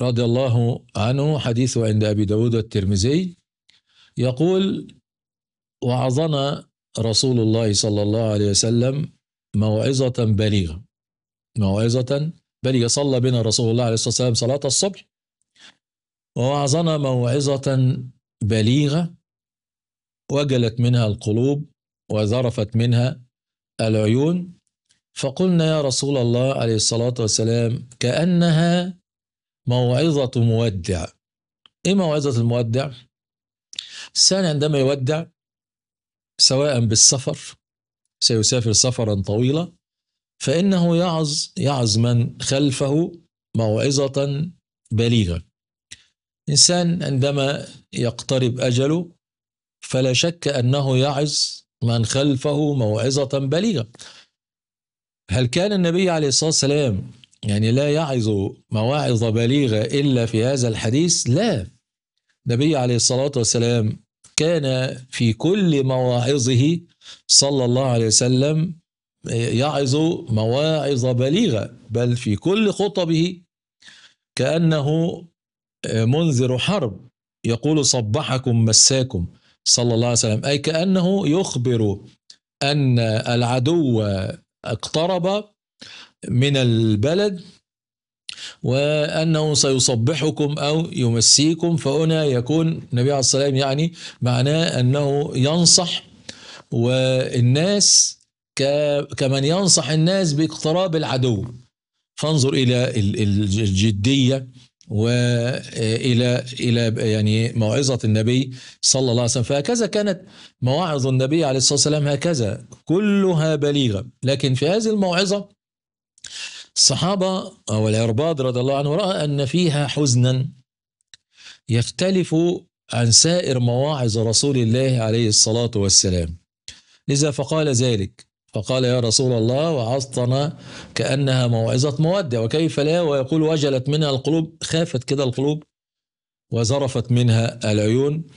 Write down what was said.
رضي الله عنه حديث عند أبي داود والترمذي يقول وعظنا رسول الله صلى الله عليه وسلم موعظة بليغة موعظة بليغة صلى بنا رسول الله عليه الصلاة والسلام صلاة الصبح ووعظنا موعظة بليغة وجلت منها القلوب وذرفت منها العيون فقلنا يا رسول الله عليه الصلاة والسلام كأنها موعظة مودع إيه موعظة المودع؟ الإنسان عندما يودع سواء بالسفر سيسافر سفرا طويلا فإنه يعظ يعظ من خلفه موعظة بليغة إنسان عندما يقترب أجله فلا شك أنه يعظ من خلفه موعظة بليغة هل كان النبي عليه الصلاة والسلام يعني لا يعظ مواعظ بليغة إلا في هذا الحديث لا النبي عليه الصلاة والسلام كان في كل مواعظه صلى الله عليه وسلم يعظ مواعظ بليغة بل في كل خطبه كأنه منذر حرب يقول صبحكم مساكم صلى الله عليه وسلم أي كأنه يخبر أن العدو اقترب من البلد وأنه سيصبحكم أو يمسيكم فهنا يكون النبي عليه والسلام يعني معناه أنه ينصح والناس كمن ينصح الناس باقتراب العدو فانظر إلى الجدية والى الى يعني موعظه النبي صلى الله عليه وسلم فهكذا كانت مواعظ النبي عليه الصلاه والسلام هكذا كلها بليغه لكن في هذه الموعظه الصحابة أو العرباض رضي الله عنه رأى أن فيها حزنا يختلف عن سائر مواعظ رسول الله عليه الصلاة والسلام لذا فقال ذلك فقال يا رسول الله وعظتنا كأنها موعظة مودة وكيف لا ويقول وجلت منها القلوب خافت كده القلوب وزرفت منها العيون